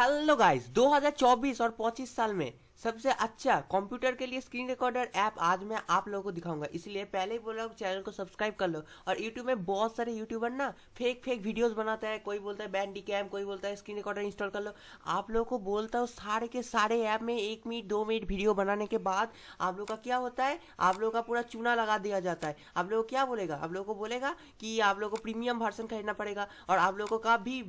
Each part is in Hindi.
हेलो गाइस 2024 और 25 साल में सबसे अच्छा कंप्यूटर के लिए स्क्रीन रिकॉर्डर ऐप आज मैं आप लोगों को दिखाऊंगा इसलिए पहले ही बोला चैनल को सब्सक्राइब कर लो और यूट्यूब में बहुत सारे यूट्यूबर ना फेक फेक वीडियोस बनाता है कोई बोलता है बैंडी कैम कोई बोलता है स्क्रीन रिकॉर्डर इंस्टॉल कर लो आप लोगों को बोलता हूँ सारे के सारे ऐप में एक मिनट दो मिनट वीडियो बनाने के बाद आप लोग का क्या होता है आप लोग का पूरा चूना लगा दिया जाता है आप लोग क्या बोलेगा आप लोग को बोलेगा कि आप लोग को प्रीमियम वर्सन खरीदना पड़ेगा और आप लोगों का भी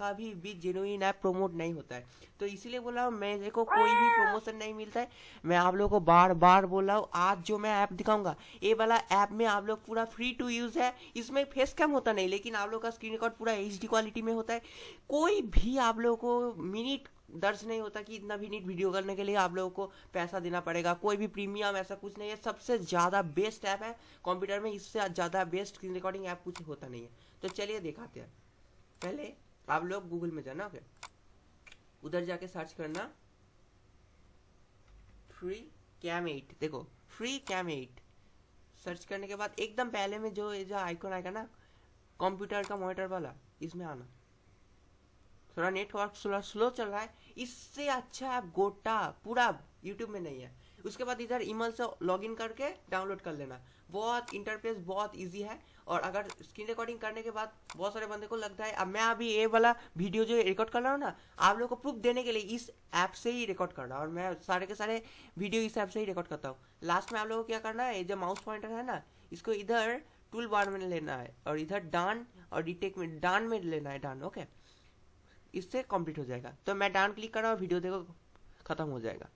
कभी भी जेनुइन ऐप प्रोमोट नहीं होता है तो इसीलिए बोला मैं देखो कोई भी प्रमोशन नहीं मिलता है मैं आप लोगों को बार बार बोल रहा हूँ आज जो मैं ऐप दिखाऊंगा ये वाला ऐप में आप लोग पूरा फ्री टू यूज़ है इसमें फेस कैम होता नहीं लेकिन आप लोग का स्क्रीन रिकॉर्ड पूरा एच क्वालिटी में होता है कोई भी आप लोगों को मिनट दर्ज नहीं होता कि इतना भी नीट वीडियो करने के लिए आप लोगों को पैसा देना पड़ेगा कोई भी प्रीमियम ऐसा कुछ नहीं है सबसे ज़्यादा बेस्ट ऐप है कंप्यूटर में इससे ज़्यादा बेस्ट स्क्रीन रिकॉर्डिंग ऐप कुछ होता नहीं है तो चलिए दिखाते हैं पहले आप लोग गूगल में जाना फिर उधर जाके सर्च करना फ्री कैम एट देखो फ्री कैम एट सर्च करने के बाद एकदम पहले में जो जो आइकॉन आएगा ना कंप्यूटर का मॉनिटर वाला इसमें आना थोड़ा नेटवर्क थोड़ा स्लो चल रहा है इससे अच्छा ऐप गोटा पूरा यूट्यूब में नहीं है उसके बाद इधर ईमेल से इन करके डाउनलोड कर लेना बहुत इंटरफेस बहुत इजी है और अगर स्क्रीन रिकॉर्डिंग करने के बाद बहुत सारे बंदे को लगता है अब मैं अभी ये वाला वीडियो जो रिकॉर्ड कर रहा हूँ ना आप लोगों को प्रूफ देने के लिए इस ऐप से ही रिकॉर्ड कर रहा हूँ और मैं सारे के सारे वीडियो इस ऐप से ही रिकॉर्ड करता हूँ लास्ट में आप लोगों को क्या करना है जो माउस पॉइंटर है ना इसको इधर टूल बार में लेना है और इधर डान और डिटेक्ट में डान में लेना है डान ओके इससे कंप्लीट हो जाएगा तो मैं डाउन क्लिक कर रहा हूँ वीडियो देखो खत्म हो जाएगा